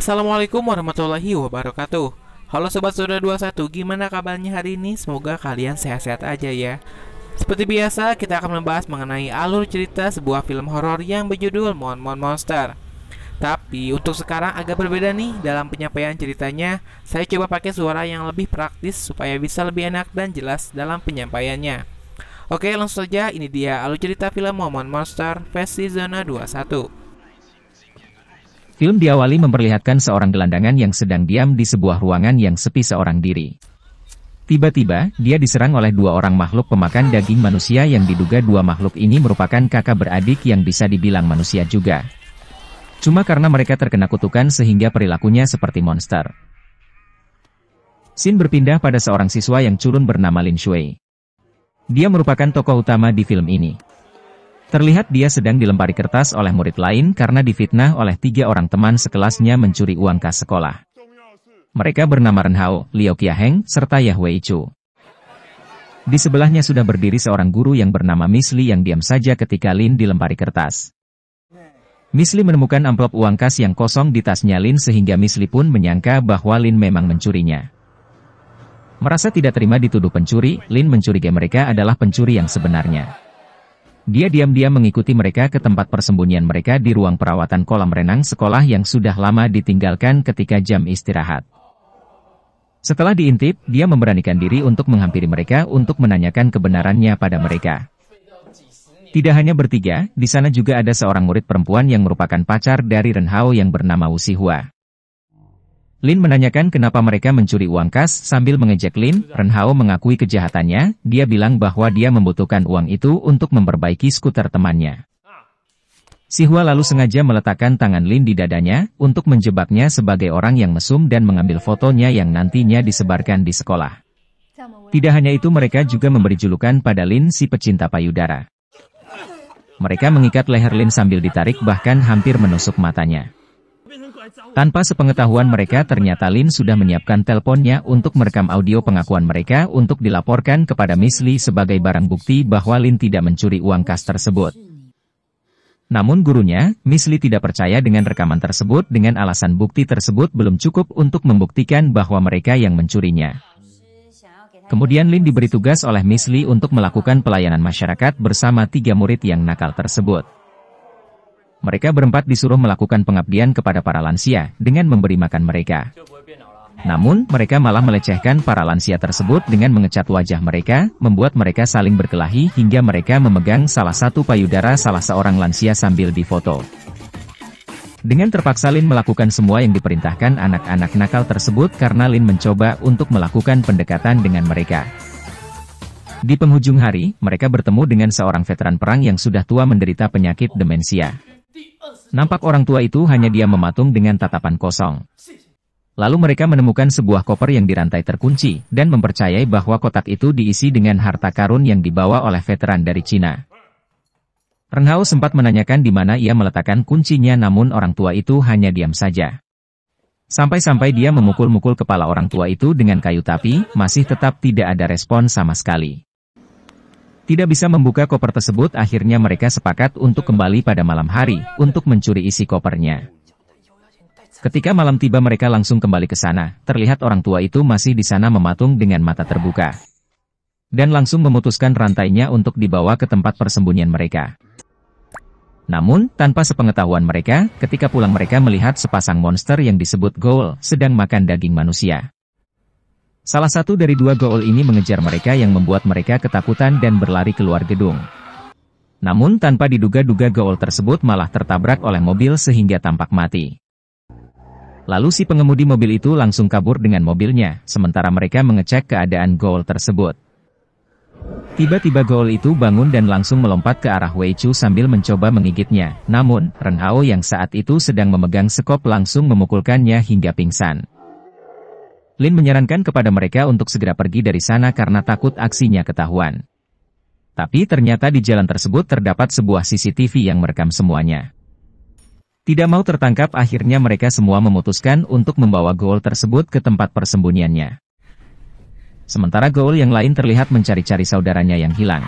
Assalamualaikum warahmatullahi wabarakatuh Halo Sobat Sudah 21, gimana kabarnya hari ini? Semoga kalian sehat-sehat aja ya Seperti biasa, kita akan membahas mengenai alur cerita sebuah film horor yang berjudul Mon Mon Monster tapi untuk sekarang agak berbeda nih dalam penyampaian ceritanya. Saya coba pakai suara yang lebih praktis supaya bisa lebih enak dan jelas dalam penyampaiannya. Oke, langsung saja ini dia alur cerita film Momon Monster versi Zona 21. Film diawali memperlihatkan seorang gelandangan yang sedang diam di sebuah ruangan yang sepi seorang diri. Tiba-tiba, dia diserang oleh dua orang makhluk pemakan daging manusia yang diduga dua makhluk ini merupakan kakak beradik yang bisa dibilang manusia juga. Cuma karena mereka terkena kutukan sehingga perilakunya seperti monster. Sin berpindah pada seorang siswa yang curun bernama Lin Shui. Dia merupakan tokoh utama di film ini. Terlihat dia sedang dilempari kertas oleh murid lain karena difitnah oleh tiga orang teman sekelasnya mencuri uang kas sekolah. Mereka bernama Ren Hao, Liu Qiaheng, serta Yahwei Chu. Di sebelahnya sudah berdiri seorang guru yang bernama Miss Li yang diam saja ketika Lin dilempari kertas. Miss Li menemukan amplop uang kas yang kosong di tasnya Lin sehingga Miss Li pun menyangka bahwa Lin memang mencurinya. Merasa tidak terima dituduh pencuri, Lin mencurigai mereka adalah pencuri yang sebenarnya. Dia diam-diam mengikuti mereka ke tempat persembunyian mereka di ruang perawatan kolam renang sekolah yang sudah lama ditinggalkan ketika jam istirahat. Setelah diintip, dia memberanikan diri untuk menghampiri mereka untuk menanyakan kebenarannya pada mereka. Tidak hanya bertiga, di sana juga ada seorang murid perempuan yang merupakan pacar dari Renhao yang bernama Wu Sihua. Lin menanyakan kenapa mereka mencuri uang kas sambil mengejek Lin, Ren Hao mengakui kejahatannya, dia bilang bahwa dia membutuhkan uang itu untuk memperbaiki skuter temannya. Sihua lalu sengaja meletakkan tangan Lin di dadanya, untuk menjebaknya sebagai orang yang mesum dan mengambil fotonya yang nantinya disebarkan di sekolah. Tidak hanya itu mereka juga memberi julukan pada Lin si pecinta payudara. Mereka mengikat leher Lin sambil ditarik bahkan hampir menusuk matanya. Tanpa sepengetahuan mereka ternyata Lin sudah menyiapkan teleponnya untuk merekam audio pengakuan mereka untuk dilaporkan kepada Miss Lee sebagai barang bukti bahwa Lin tidak mencuri uang kas tersebut. Namun gurunya, Miss Lee tidak percaya dengan rekaman tersebut dengan alasan bukti tersebut belum cukup untuk membuktikan bahwa mereka yang mencurinya. Kemudian Lin diberi tugas oleh Miss Lee untuk melakukan pelayanan masyarakat bersama tiga murid yang nakal tersebut. Mereka berempat disuruh melakukan pengabdian kepada para lansia dengan memberi makan mereka. Namun, mereka malah melecehkan para lansia tersebut dengan mengecat wajah mereka, membuat mereka saling berkelahi hingga mereka memegang salah satu payudara salah seorang lansia sambil difoto. Dengan terpaksa Lin melakukan semua yang diperintahkan anak-anak nakal tersebut karena Lin mencoba untuk melakukan pendekatan dengan mereka. Di penghujung hari, mereka bertemu dengan seorang veteran perang yang sudah tua menderita penyakit demensia. Nampak orang tua itu hanya dia mematung dengan tatapan kosong. Lalu mereka menemukan sebuah koper yang dirantai terkunci, dan mempercayai bahwa kotak itu diisi dengan harta karun yang dibawa oleh veteran dari Cina. Renhao sempat menanyakan di mana ia meletakkan kuncinya namun orang tua itu hanya diam saja. Sampai-sampai dia memukul-mukul kepala orang tua itu dengan kayu tapi, masih tetap tidak ada respon sama sekali. Tidak bisa membuka koper tersebut akhirnya mereka sepakat untuk kembali pada malam hari, untuk mencuri isi kopernya. Ketika malam tiba mereka langsung kembali ke sana, terlihat orang tua itu masih di sana mematung dengan mata terbuka. Dan langsung memutuskan rantainya untuk dibawa ke tempat persembunyian mereka. Namun, tanpa sepengetahuan mereka, ketika pulang mereka melihat sepasang monster yang disebut Goal, sedang makan daging manusia. Salah satu dari dua gol ini mengejar mereka yang membuat mereka ketakutan dan berlari keluar gedung. Namun tanpa diduga-duga gol tersebut malah tertabrak oleh mobil sehingga tampak mati. Lalu si pengemudi mobil itu langsung kabur dengan mobilnya, sementara mereka mengecek keadaan gol tersebut. Tiba-tiba gol itu bangun dan langsung melompat ke arah Wei Chu sambil mencoba menggigitnya, namun, Ren Hao yang saat itu sedang memegang sekop langsung memukulkannya hingga pingsan. Lin menyarankan kepada mereka untuk segera pergi dari sana karena takut aksinya ketahuan. Tapi ternyata di jalan tersebut terdapat sebuah CCTV yang merekam semuanya. Tidak mau tertangkap akhirnya mereka semua memutuskan untuk membawa Goal tersebut ke tempat persembunyiannya. Sementara Goal yang lain terlihat mencari-cari saudaranya yang hilang.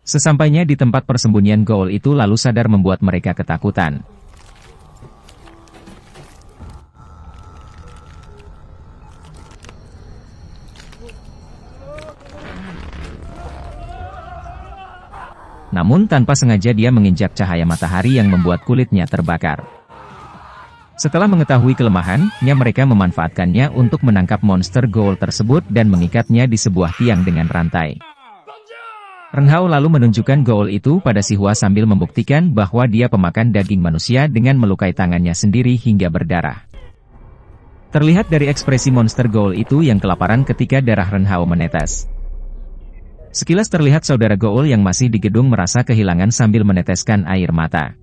Sesampainya di tempat persembunyian Goal itu lalu sadar membuat mereka ketakutan. Namun tanpa sengaja dia menginjak cahaya matahari yang membuat kulitnya terbakar. Setelah mengetahui kelemahannya mereka memanfaatkannya untuk menangkap monster goal tersebut dan mengikatnya di sebuah tiang dengan rantai. Renhao lalu menunjukkan goal itu pada si Hua sambil membuktikan bahwa dia pemakan daging manusia dengan melukai tangannya sendiri hingga berdarah. Terlihat dari ekspresi monster goal itu yang kelaparan ketika darah Renhao menetes. Sekilas terlihat saudara Goul yang masih di gedung merasa kehilangan sambil meneteskan air mata.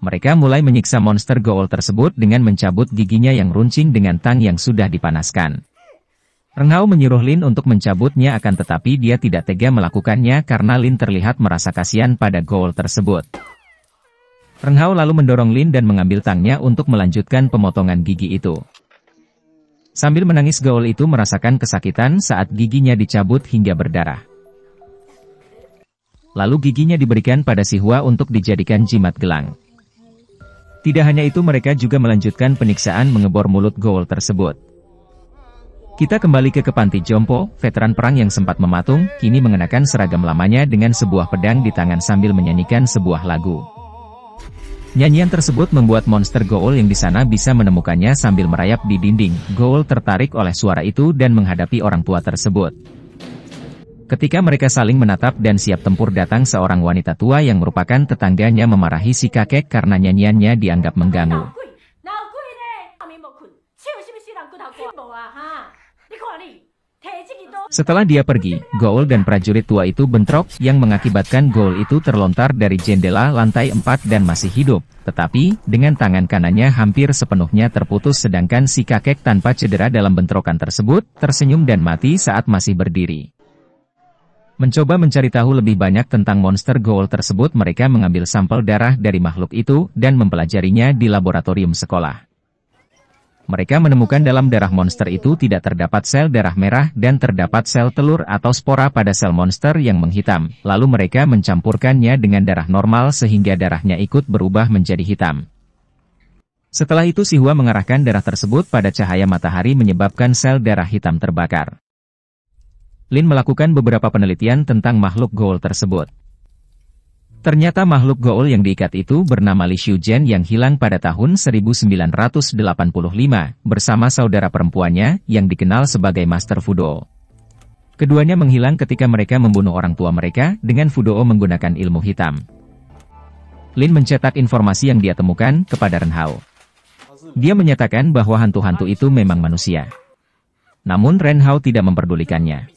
Mereka mulai menyiksa monster Goul tersebut dengan mencabut giginya yang runcing dengan tang yang sudah dipanaskan. Renghao menyuruh Lin untuk mencabutnya akan tetapi dia tidak tega melakukannya karena Lin terlihat merasa kasihan pada Goul tersebut. Renghao lalu mendorong Lin dan mengambil tangnya untuk melanjutkan pemotongan gigi itu. Sambil menangis Gaul itu merasakan kesakitan saat giginya dicabut hingga berdarah. Lalu giginya diberikan pada si Hua untuk dijadikan jimat gelang. Tidak hanya itu mereka juga melanjutkan peniksaan mengebor mulut Gaul tersebut. Kita kembali ke Kepanti Jompo, veteran perang yang sempat mematung, kini mengenakan seragam lamanya dengan sebuah pedang di tangan sambil menyanyikan sebuah lagu. Nyanyian tersebut membuat monster Goul yang di sana bisa menemukannya sambil merayap di dinding. Goul tertarik oleh suara itu dan menghadapi orang tua tersebut. Ketika mereka saling menatap dan siap tempur datang seorang wanita tua yang merupakan tetangganya memarahi si kakek karena nyanyiannya dianggap mengganggu. Setelah dia pergi, Goul dan prajurit tua itu bentrok, yang mengakibatkan Goul itu terlontar dari jendela lantai 4 dan masih hidup. Tetapi, dengan tangan kanannya hampir sepenuhnya terputus sedangkan si kakek tanpa cedera dalam bentrokan tersebut, tersenyum dan mati saat masih berdiri. Mencoba mencari tahu lebih banyak tentang monster Goul tersebut mereka mengambil sampel darah dari makhluk itu, dan mempelajarinya di laboratorium sekolah mereka menemukan dalam darah monster itu tidak terdapat sel darah merah dan terdapat sel telur atau spora pada sel monster yang menghitam, lalu mereka mencampurkannya dengan darah normal sehingga darahnya ikut berubah menjadi hitam. Setelah itu Sihua mengarahkan darah tersebut pada cahaya matahari menyebabkan sel darah hitam terbakar. Lin melakukan beberapa penelitian tentang makhluk Goul tersebut. Ternyata makhluk Goul yang diikat itu bernama Li Xiujian yang hilang pada tahun 1985 bersama saudara perempuannya yang dikenal sebagai Master Fudo. Keduanya menghilang ketika mereka membunuh orang tua mereka dengan Fudo menggunakan ilmu hitam. Lin mencetak informasi yang dia temukan kepada Ren Hao. Dia menyatakan bahwa hantu-hantu itu memang manusia. Namun Ren Hao tidak memperdulikannya.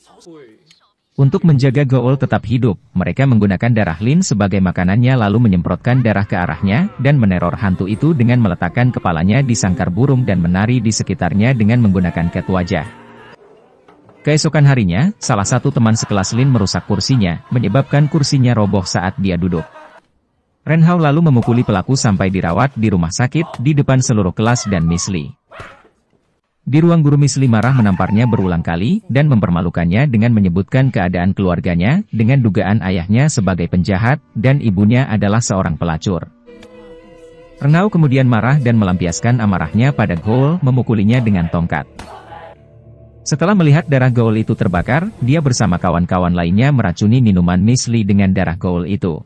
Untuk menjaga Goul tetap hidup, mereka menggunakan darah Lin sebagai makanannya lalu menyemprotkan darah ke arahnya, dan meneror hantu itu dengan meletakkan kepalanya di sangkar burung dan menari di sekitarnya dengan menggunakan ket wajah. Keesokan harinya, salah satu teman sekelas Lin merusak kursinya, menyebabkan kursinya roboh saat dia duduk. Renhao lalu memukuli pelaku sampai dirawat di rumah sakit, di depan seluruh kelas dan Miss Lee. Di ruang guru Misli marah menamparnya berulang kali, dan mempermalukannya dengan menyebutkan keadaan keluarganya, dengan dugaan ayahnya sebagai penjahat, dan ibunya adalah seorang pelacur. Renau kemudian marah dan melampiaskan amarahnya pada Goal memukulinya dengan tongkat. Setelah melihat darah Goal itu terbakar, dia bersama kawan-kawan lainnya meracuni minuman Misli dengan darah Goal itu.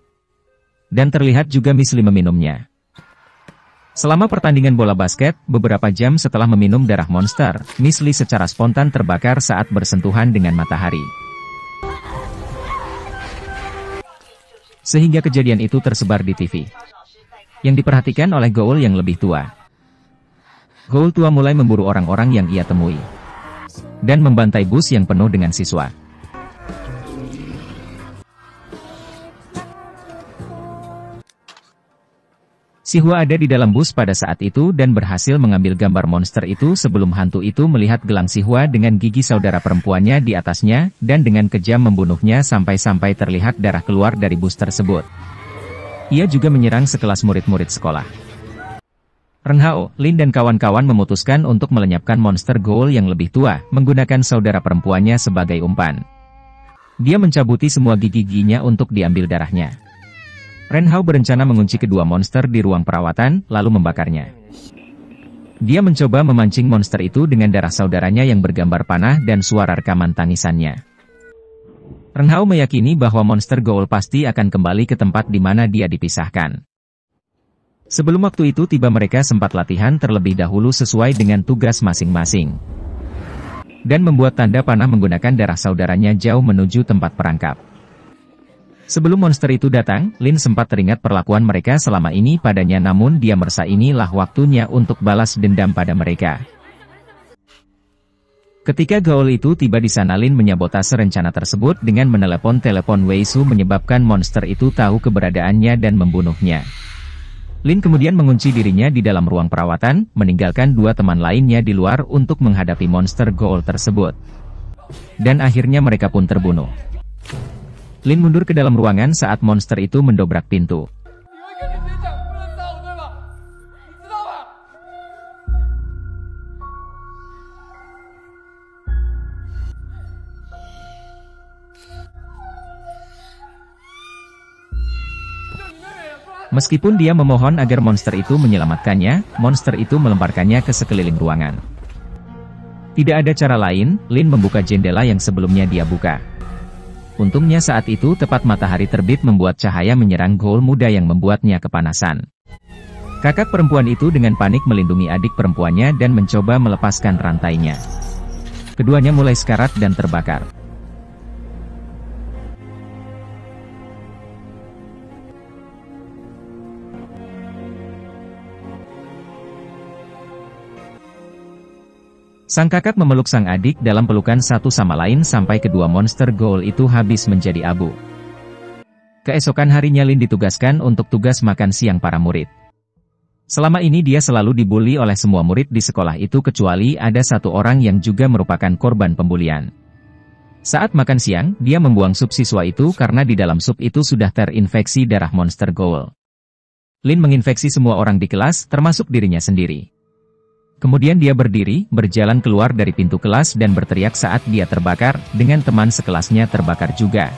Dan terlihat juga Misli meminumnya. Selama pertandingan bola basket, beberapa jam setelah meminum darah monster, Miss Lee secara spontan terbakar saat bersentuhan dengan matahari. Sehingga kejadian itu tersebar di TV. Yang diperhatikan oleh Goul yang lebih tua. Goul tua mulai memburu orang-orang yang ia temui. Dan membantai bus yang penuh dengan siswa. Si Hua ada di dalam bus pada saat itu dan berhasil mengambil gambar monster itu sebelum hantu itu melihat gelang Si Hua dengan gigi saudara perempuannya di atasnya dan dengan kejam membunuhnya sampai-sampai terlihat darah keluar dari bus tersebut. Ia juga menyerang sekelas murid-murid sekolah. Renhao, Lin dan kawan-kawan memutuskan untuk melenyapkan monster Goul yang lebih tua, menggunakan saudara perempuannya sebagai umpan. Dia mencabuti semua gigi-giginya untuk diambil darahnya. Renhao berencana mengunci kedua monster di ruang perawatan, lalu membakarnya. Dia mencoba memancing monster itu dengan darah saudaranya yang bergambar panah dan suara rekaman tangisannya. Renhao meyakini bahwa monster Goul pasti akan kembali ke tempat di mana dia dipisahkan. Sebelum waktu itu tiba mereka sempat latihan terlebih dahulu sesuai dengan tugas masing-masing. Dan membuat tanda panah menggunakan darah saudaranya jauh menuju tempat perangkap. Sebelum monster itu datang, Lin sempat teringat perlakuan mereka selama ini padanya namun dia merasa inilah waktunya untuk balas dendam pada mereka. Ketika gaul itu tiba di sana Lin menyabotase rencana tersebut dengan menelepon telepon Wei Su, menyebabkan monster itu tahu keberadaannya dan membunuhnya. Lin kemudian mengunci dirinya di dalam ruang perawatan, meninggalkan dua teman lainnya di luar untuk menghadapi monster gaul tersebut. Dan akhirnya mereka pun terbunuh. Lin mundur ke dalam ruangan saat monster itu mendobrak pintu. Meskipun dia memohon agar monster itu menyelamatkannya, monster itu melemparkannya ke sekeliling ruangan. Tidak ada cara lain, Lin membuka jendela yang sebelumnya dia buka. Untungnya saat itu tepat matahari terbit membuat cahaya menyerang gol muda yang membuatnya kepanasan. Kakak perempuan itu dengan panik melindungi adik perempuannya dan mencoba melepaskan rantainya. Keduanya mulai sekarat dan terbakar. Sang kakak memeluk sang adik dalam pelukan satu sama lain sampai kedua monster goal itu habis menjadi abu. Keesokan harinya Lin ditugaskan untuk tugas makan siang para murid. Selama ini dia selalu dibully oleh semua murid di sekolah itu kecuali ada satu orang yang juga merupakan korban pembulian. Saat makan siang, dia membuang sup siswa itu karena di dalam sup itu sudah terinfeksi darah monster goal. Lin menginfeksi semua orang di kelas, termasuk dirinya sendiri. Kemudian dia berdiri, berjalan keluar dari pintu kelas dan berteriak saat dia terbakar, dengan teman sekelasnya terbakar juga.